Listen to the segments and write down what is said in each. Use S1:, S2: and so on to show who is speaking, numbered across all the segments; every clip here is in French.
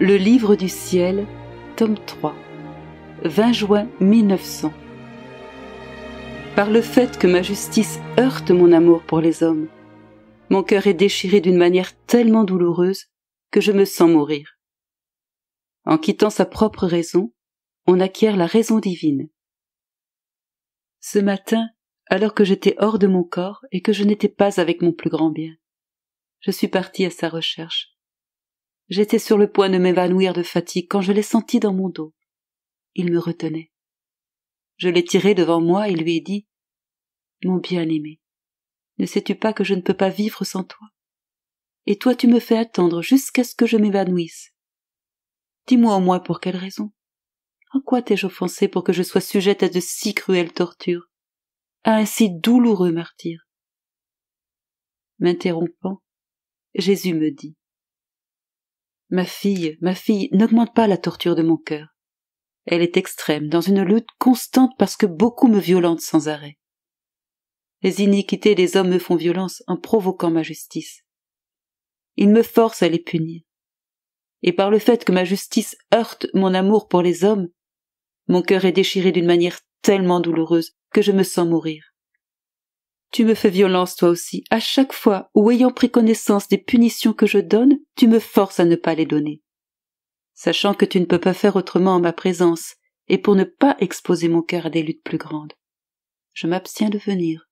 S1: Le Livre du Ciel, tome 3, 20 juin 1900. Par le fait que ma justice heurte mon amour pour les hommes, mon cœur est déchiré d'une manière tellement douloureuse que je me sens mourir. En quittant sa propre raison, on acquiert la raison divine. Ce matin, alors que j'étais hors de mon corps et que je n'étais pas avec mon plus grand bien, je suis partie à sa recherche J'étais sur le point de m'évanouir de fatigue quand je l'ai senti dans mon dos. Il me retenait. Je l'ai tiré devant moi et lui ai dit Mon bien-aimé, ne sais-tu pas que je ne peux pas vivre sans toi Et toi, tu me fais attendre jusqu'à ce que je m'évanouisse. Dis-moi au moins pour quelle raison. En quoi t'ai-je offensé pour que je sois sujette à de si cruelles tortures, à un si douloureux martyr M'interrompant, Jésus me dit Ma fille, ma fille, n'augmente pas la torture de mon cœur. Elle est extrême, dans une lutte constante parce que beaucoup me violentent sans arrêt. Les iniquités des hommes me font violence en provoquant ma justice. Ils me forcent à les punir. Et par le fait que ma justice heurte mon amour pour les hommes, mon cœur est déchiré d'une manière tellement douloureuse que je me sens mourir. Tu me fais violence toi aussi. À chaque fois où ayant pris connaissance des punitions que je donne, tu me forces à ne pas les donner. Sachant que tu ne peux pas faire autrement en ma présence, et pour ne pas exposer mon cœur à des luttes plus grandes. Je m'abstiens de venir.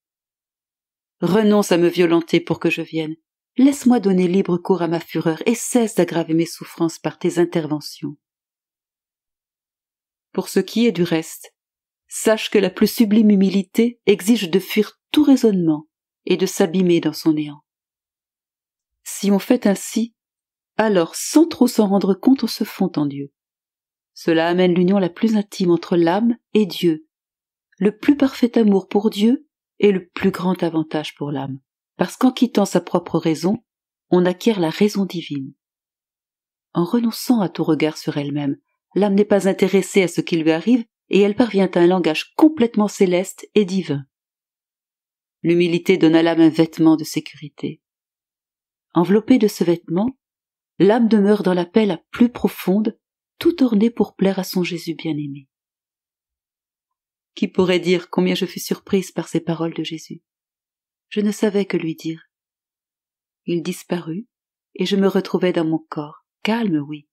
S1: Renonce à me violenter pour que je vienne. Laisse-moi donner libre cours à ma fureur et cesse d'aggraver mes souffrances par tes interventions. Pour ce qui est du reste, sache que la plus sublime humilité exige de fuir tout raisonnement et de s'abîmer dans son néant. Si on fait ainsi, alors sans trop s'en rendre compte on se fond en Dieu. Cela amène l'union la plus intime entre l'âme et Dieu, le plus parfait amour pour Dieu est le plus grand avantage pour l'âme, parce qu'en quittant sa propre raison, on acquiert la raison divine. En renonçant à tout regard sur elle-même, l'âme n'est pas intéressée à ce qui lui arrive et elle parvient à un langage complètement céleste et divin l'humilité donna à l'âme un vêtement de sécurité. Enveloppée de ce vêtement, l'âme demeure dans la paix la plus profonde, tout ornée pour plaire à son Jésus bien-aimé. Qui pourrait dire combien je fus surprise par ces paroles de Jésus Je ne savais que lui dire. Il disparut, et je me retrouvai dans mon corps, calme, oui,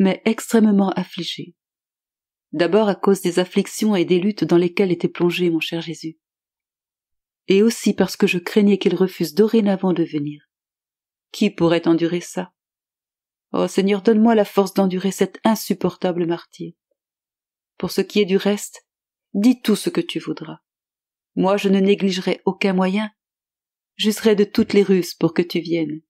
S1: mais extrêmement affligée. D'abord à cause des afflictions et des luttes dans lesquelles était plongé mon cher Jésus et aussi parce que je craignais qu'il refuse dorénavant de venir. Qui pourrait endurer ça? Oh Seigneur, donne-moi la force d'endurer cet insupportable martyr. Pour ce qui est du reste, dis tout ce que tu voudras. Moi, je ne négligerai aucun moyen. J'userai de toutes les ruses pour que tu viennes.